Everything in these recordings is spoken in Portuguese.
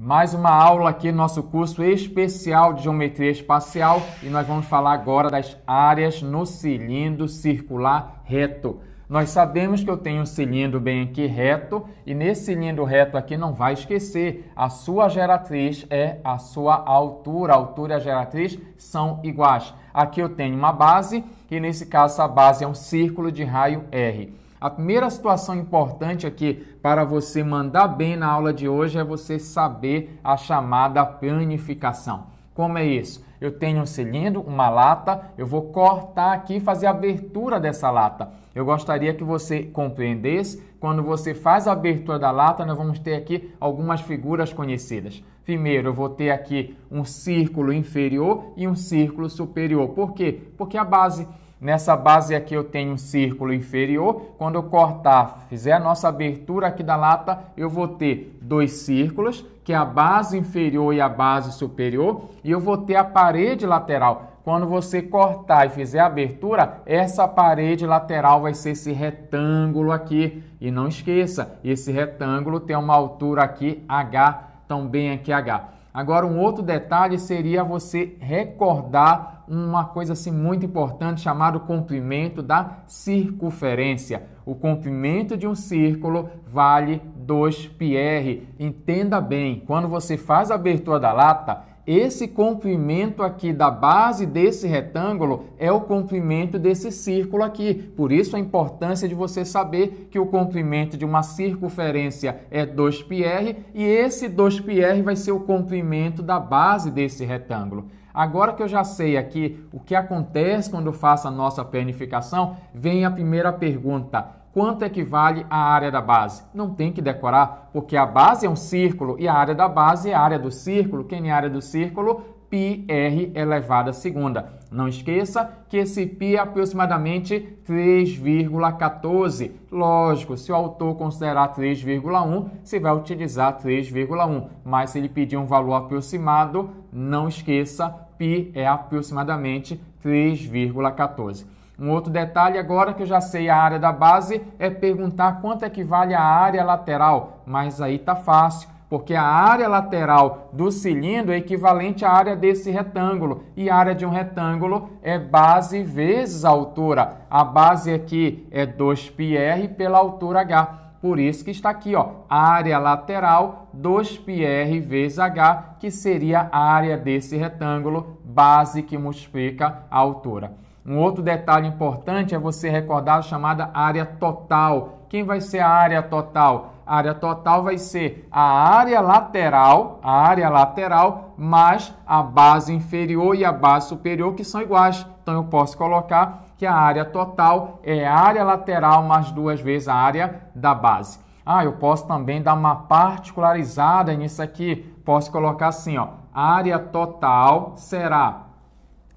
Mais uma aula aqui no nosso curso especial de geometria espacial e nós vamos falar agora das áreas no cilindro circular reto. Nós sabemos que eu tenho um cilindro bem aqui reto e nesse cilindro reto aqui não vai esquecer, a sua geratriz é a sua altura, a altura e a geratriz são iguais. Aqui eu tenho uma base e nesse caso a base é um círculo de raio R. A primeira situação importante aqui para você mandar bem na aula de hoje é você saber a chamada planificação. Como é isso? Eu tenho um cilindro, uma lata, eu vou cortar aqui e fazer a abertura dessa lata. Eu gostaria que você compreendesse, quando você faz a abertura da lata, nós vamos ter aqui algumas figuras conhecidas. Primeiro, eu vou ter aqui um círculo inferior e um círculo superior. Por quê? Porque a base Nessa base aqui eu tenho um círculo inferior. Quando eu cortar, fizer a nossa abertura aqui da lata, eu vou ter dois círculos, que é a base inferior e a base superior, e eu vou ter a parede lateral. Quando você cortar e fizer a abertura, essa parede lateral vai ser esse retângulo aqui. E não esqueça, esse retângulo tem uma altura aqui H, também aqui H. Agora, um outro detalhe seria você recordar uma coisa assim muito importante chamada comprimento da circunferência. O comprimento de um círculo vale 2πr. Entenda bem, quando você faz a abertura da lata, esse comprimento aqui da base desse retângulo é o comprimento desse círculo aqui. Por isso a importância de você saber que o comprimento de uma circunferência é 2πr e esse 2πr vai ser o comprimento da base desse retângulo. Agora que eu já sei aqui o que acontece quando eu faço a nossa planificação, vem a primeira pergunta. Quanto equivale é a área da base? Não tem que decorar, porque a base é um círculo e a área da base é a área do círculo. Quem é a área do círculo? πr elevado à segunda. Não esqueça que esse π é aproximadamente 3,14. Lógico, se o autor considerar 3,1, você vai utilizar 3,1. Mas se ele pedir um valor aproximado, não esqueça π é aproximadamente 3,14. Um outro detalhe agora que eu já sei a área da base é perguntar quanto equivale a área lateral, mas aí tá fácil, porque a área lateral do cilindro é equivalente à área desse retângulo, e a área de um retângulo é base vezes a altura. A base aqui é 2πr pela altura h. Por isso que está aqui, ó, área lateral 2πr vezes h, que seria a área desse retângulo base que multiplica a altura. Um outro detalhe importante é você recordar a chamada área total. Quem vai ser a área total? A área total vai ser a área lateral, a área lateral mais a base inferior e a base superior que são iguais. Então eu posso colocar que a área total é a área lateral mais duas vezes a área da base. Ah, eu posso também dar uma particularizada nisso aqui. Posso colocar assim, ó, área total será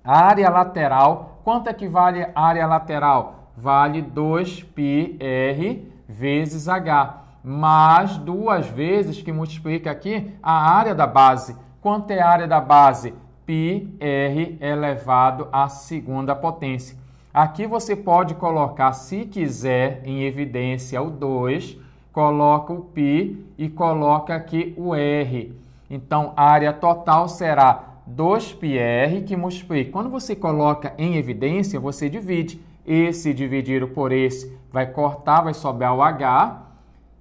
área lateral. Quanto é que vale a área lateral? Vale 2πr vezes h mais duas vezes, que multiplica aqui a área da base. Quanto é a área da base? πr elevado à segunda potência. Aqui você pode colocar, se quiser, em evidência o 2, coloca o π e coloca aqui o r. Então, a área total será 2πr que multiplica. Quando você coloca em evidência, você divide. Esse dividido por esse vai cortar, vai sobrar o h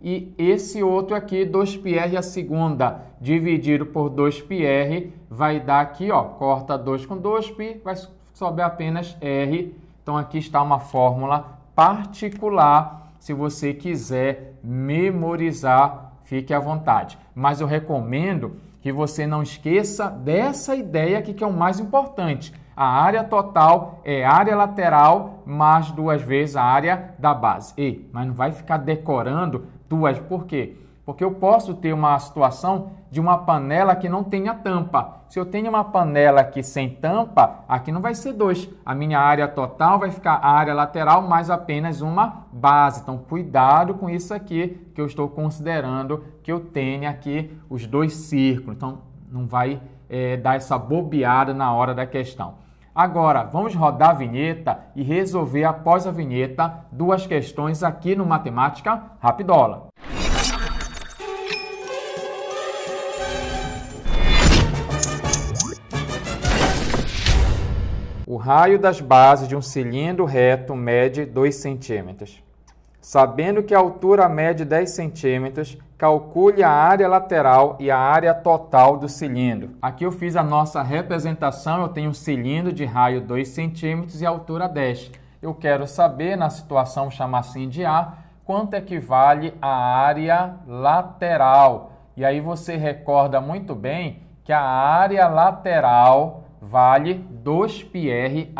e esse outro aqui, 2πr a segunda, dividido por 2πr, vai dar aqui, ó, corta 2 com 2π, vai sobrar apenas r. Então aqui está uma fórmula particular, se você quiser memorizar, fique à vontade. Mas eu recomendo que você não esqueça dessa ideia aqui que é o mais importante. A área total é área lateral mais duas vezes a área da base. E, mas não vai ficar decorando duas, por quê? Porque eu posso ter uma situação de uma panela que não tenha tampa. Se eu tenho uma panela aqui sem tampa, aqui não vai ser dois. A minha área total vai ficar a área lateral mais apenas uma base. Então, cuidado com isso aqui, que eu estou considerando que eu tenha aqui os dois círculos. Então, não vai é, dar essa bobeada na hora da questão. Agora, vamos rodar a vinheta e resolver após a vinheta duas questões aqui no Matemática Rapidola. O raio das bases de um cilindro reto mede 2 centímetros. Sabendo que a altura mede 10 centímetros, calcule a área lateral e a área total do cilindro. Aqui eu fiz a nossa representação, eu tenho um cilindro de raio 2 centímetros e altura 10. Eu quero saber, na situação chamar assim de A, quanto equivale a área lateral. E aí você recorda muito bem que a área lateral vale 2πRh.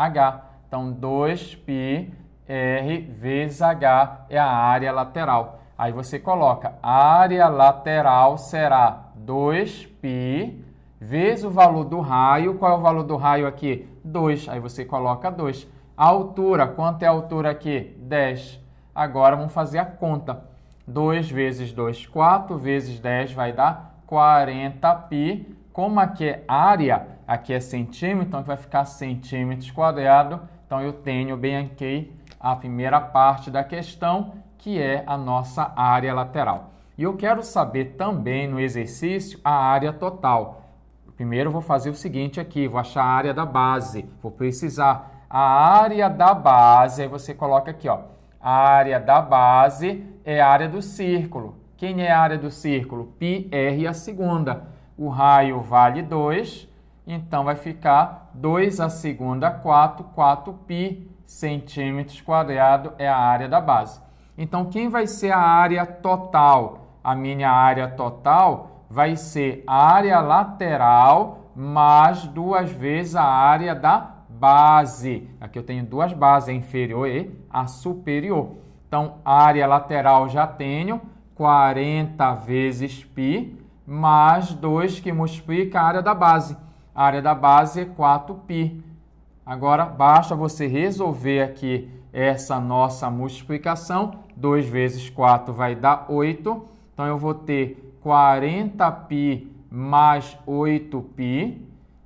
Então, 2πRh R vezes H é a área lateral. Aí você coloca, a área lateral será 2π vezes o valor do raio. Qual é o valor do raio aqui? 2. Aí você coloca 2. A altura, quanto é a altura aqui? 10. Agora vamos fazer a conta. 2 vezes 2, 4 vezes 10 vai dar 40π. Como aqui é área, aqui é centímetro, então vai ficar centímetros quadrados. Então eu tenho bem aqui a primeira parte da questão, que é a nossa área lateral. E eu quero saber também no exercício a área total. Primeiro eu vou fazer o seguinte aqui, vou achar a área da base, vou precisar a área da base, aí você coloca aqui, ó. A área da base é a área do círculo. Quem é a área do círculo? Pi, R a segunda. O raio vale 2, então vai ficar 2 a segunda, 4, 4 pi centímetros quadrados é a área da base. Então, quem vai ser a área total? A minha área total vai ser a área lateral mais duas vezes a área da base. Aqui eu tenho duas bases, a é inferior e a superior. Então, área lateral já tenho 40 vezes π mais 2 que multiplica a área da base. A área da base é 4π Agora basta você resolver aqui essa nossa multiplicação. 2 vezes 4 vai dar 8. Então eu vou ter 40π mais 8π.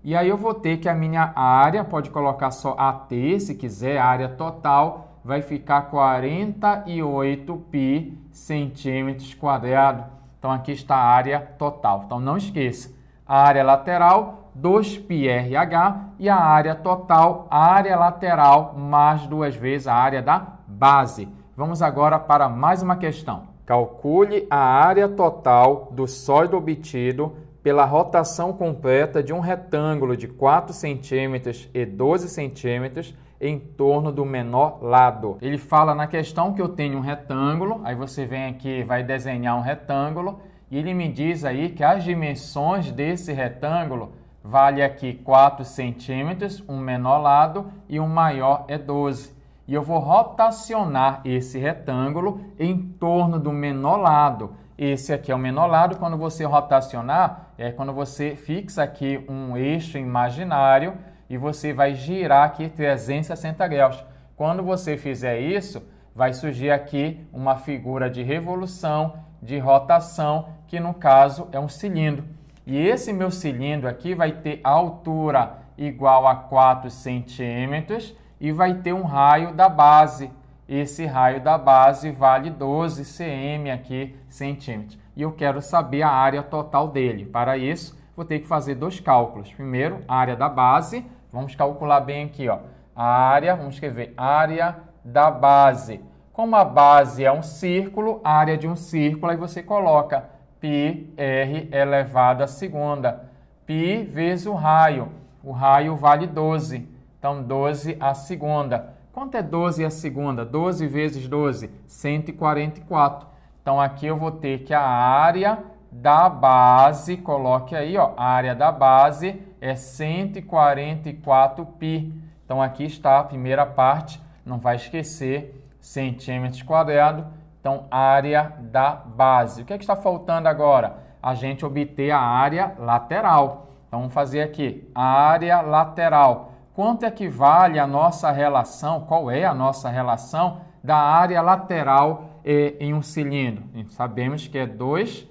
E aí eu vou ter que a minha área, pode colocar só AT se quiser, a área total, vai ficar 48π centímetros quadrados. Então aqui está a área total. Então não esqueça, a área lateral 2 πRH e a área total, a área lateral, mais duas vezes a área da base. Vamos agora para mais uma questão. Calcule a área total do sólido obtido pela rotação completa de um retângulo de 4 centímetros e 12 centímetros em torno do menor lado. Ele fala na questão que eu tenho um retângulo, aí você vem aqui vai desenhar um retângulo e ele me diz aí que as dimensões desse retângulo Vale aqui 4 centímetros, um menor lado e um maior é 12. E eu vou rotacionar esse retângulo em torno do menor lado. Esse aqui é o menor lado. Quando você rotacionar, é quando você fixa aqui um eixo imaginário e você vai girar aqui 360 graus. Quando você fizer isso, vai surgir aqui uma figura de revolução, de rotação, que no caso é um cilindro. E esse meu cilindro aqui vai ter altura igual a 4 centímetros e vai ter um raio da base. Esse raio da base vale 12 cm aqui, centímetros. E eu quero saber a área total dele. Para isso, vou ter que fazer dois cálculos. Primeiro, a área da base. Vamos calcular bem aqui, ó. A área, vamos escrever área da base. Como a base é um círculo, a área de um círculo, aí você coloca pi r elevado à segunda. Pi vezes o raio. O raio vale 12. Então, 12 à segunda. Quanto é 12 à segunda? 12 vezes 12, 144. Então, aqui eu vou ter que a área da base, coloque aí, ó, a área da base é 144π. Então, aqui está a primeira parte, não vai esquecer, centímetros quadrados então, área da base. O que, é que está faltando agora? A gente obter a área lateral. Então, vamos fazer aqui, área lateral. Quanto equivale é a nossa relação, qual é a nossa relação da área lateral em um cilindro? Sabemos que é 2πr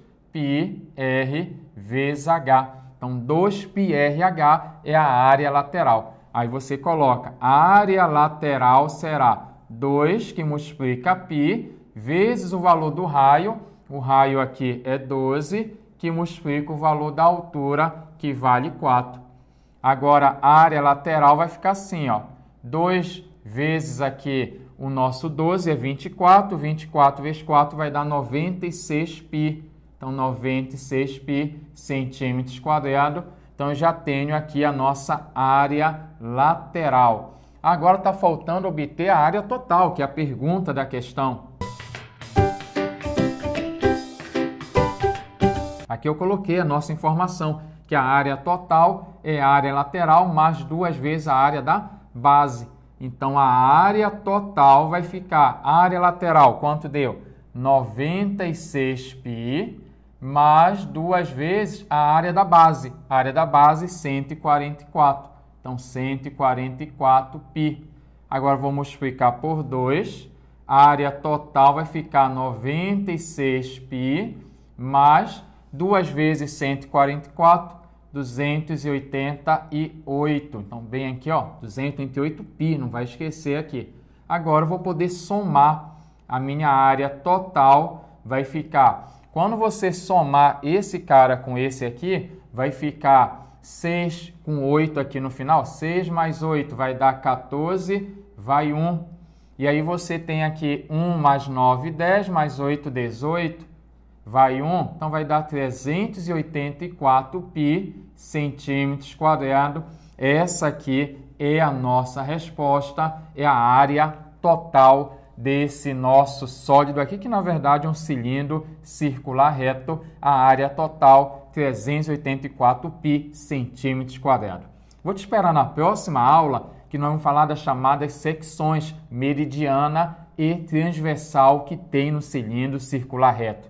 vezes h. Então, 2πrh é a área lateral. Aí você coloca, a área lateral será 2 que multiplica π vezes o valor do raio, o raio aqui é 12, que multiplica o valor da altura, que vale 4. Agora, a área lateral vai ficar assim, ó. 2 vezes aqui o nosso 12 é 24, 24 vezes 4 vai dar 96 pi. Então, 96 pi centímetros quadrados. Então, eu já tenho aqui a nossa área lateral. Agora está faltando obter a área total, que é a pergunta da questão. Aqui eu coloquei a nossa informação, que a área total é a área lateral mais duas vezes a área da base. Então, a área total vai ficar, área lateral, quanto deu? 96π mais duas vezes a área da base. A área da base, 144. Então, 144π. Agora, vou multiplicar por 2. A área total vai ficar 96π mais 2 vezes 144, 288. Então, bem aqui, ó, 288 π, não vai esquecer aqui. Agora, eu vou poder somar a minha área total, vai ficar... Quando você somar esse cara com esse aqui, vai ficar 6 com 8 aqui no final. 6 mais 8 vai dar 14, vai 1. E aí você tem aqui 1 mais 9, 10, mais 8, 18 vai 1, então vai dar 384 pi centímetros quadrado. Essa aqui é a nossa resposta, é a área total desse nosso sólido aqui, que na verdade é um cilindro circular reto, a área total 384 pi centímetros quadrado. Vou te esperar na próxima aula, que nós vamos falar das chamadas secções meridiana e transversal que tem no cilindro circular reto.